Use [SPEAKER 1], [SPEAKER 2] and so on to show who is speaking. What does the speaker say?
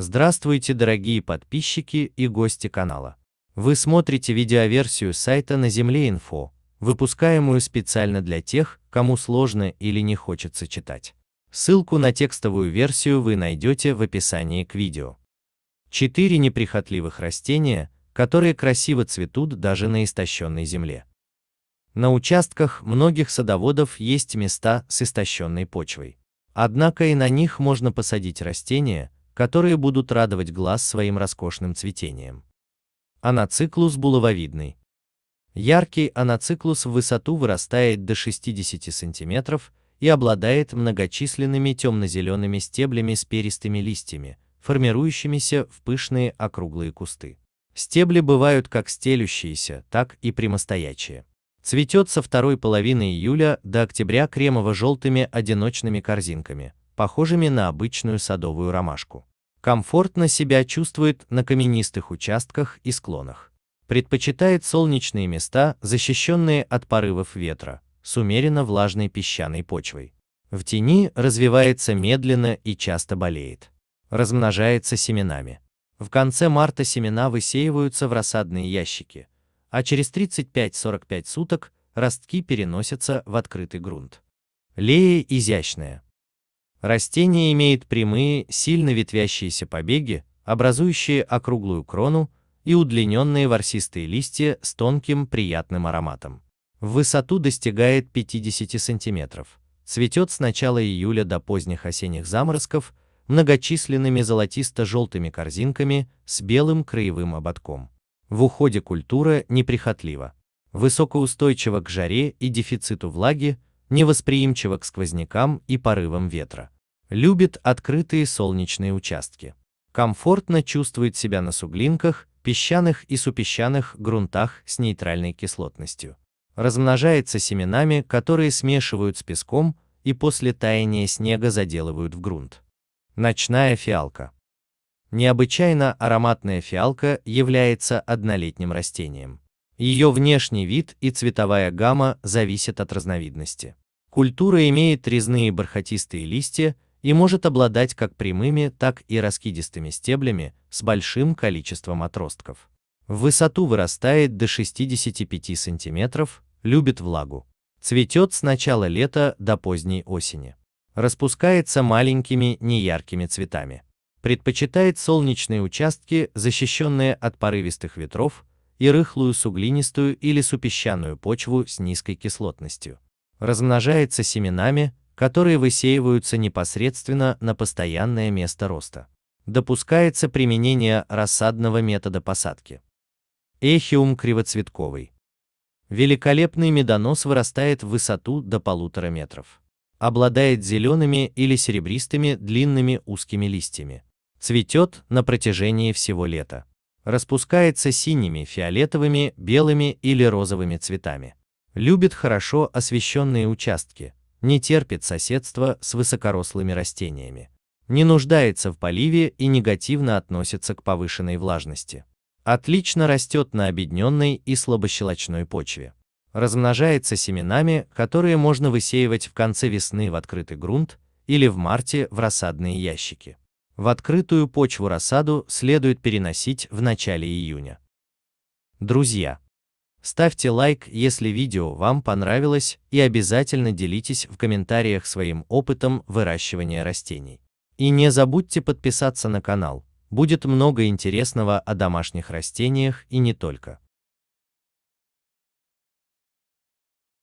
[SPEAKER 1] Здравствуйте, дорогие подписчики и гости канала. Вы смотрите видеоверсию сайта на Земле Инфо, выпускаемую специально для тех, кому сложно или не хочется читать. Ссылку на текстовую версию вы найдете в описании к видео. Четыре неприхотливых растения, которые красиво цветут даже на истощенной земле. На участках многих садоводов есть места с истощенной почвой. Однако и на них можно посадить растения, которые будут радовать глаз своим роскошным цветением. Аноциклус булавовидный. Яркий аноциклус в высоту вырастает до 60 см и обладает многочисленными темно-зелеными стеблями с перистыми листьями, формирующимися в пышные округлые кусты. Стебли бывают как стелющиеся, так и прямостоячие. Цветет со второй половины июля до октября кремово-желтыми одиночными корзинками, похожими на обычную садовую ромашку. Комфортно себя чувствует на каменистых участках и склонах. Предпочитает солнечные места, защищенные от порывов ветра, с умеренно влажной песчаной почвой. В тени развивается медленно и часто болеет. Размножается семенами. В конце марта семена высеиваются в рассадные ящики, а через 35-45 суток ростки переносятся в открытый грунт. Лея изящная, Растение имеет прямые, сильно ветвящиеся побеги, образующие округлую крону и удлиненные ворсистые листья с тонким приятным ароматом. В высоту достигает 50 сантиметров. Цветет с начала июля до поздних осенних заморозков многочисленными золотисто-желтыми корзинками с белым краевым ободком. В уходе культура неприхотлива. Высокоустойчива к жаре и дефициту влаги, невосприимчива к сквознякам и порывам ветра. Любит открытые солнечные участки. Комфортно чувствует себя на суглинках, песчаных и супесчаных грунтах с нейтральной кислотностью. Размножается семенами, которые смешивают с песком и после таяния снега заделывают в грунт. Ночная фиалка. Необычайно ароматная фиалка является однолетним растением. Ее внешний вид и цветовая гамма зависят от разновидности. Культура имеет резные бархатистые листья и может обладать как прямыми, так и раскидистыми стеблями с большим количеством отростков. В высоту вырастает до 65 см, любит влагу. Цветет с начала лета до поздней осени. Распускается маленькими неяркими цветами. Предпочитает солнечные участки, защищенные от порывистых ветров, и рыхлую суглинистую или супесчаную почву с низкой кислотностью. Размножается семенами, которые высеиваются непосредственно на постоянное место роста. Допускается применение рассадного метода посадки. Эхиум кривоцветковый. Великолепный медонос вырастает в высоту до полутора метров. Обладает зелеными или серебристыми длинными узкими листьями. Цветет на протяжении всего лета распускается синими, фиолетовыми, белыми или розовыми цветами. Любит хорошо освещенные участки, не терпит соседства с высокорослыми растениями. Не нуждается в поливе и негативно относится к повышенной влажности. Отлично растет на обедненной и слабощелочной почве. Размножается семенами, которые можно высеивать в конце весны в открытый грунт или в марте в рассадные ящики. В открытую почву рассаду следует переносить в начале июня. Друзья, ставьте лайк, если видео вам понравилось, и обязательно делитесь в комментариях своим опытом выращивания растений. И не забудьте подписаться на канал, будет много интересного о домашних растениях и не только.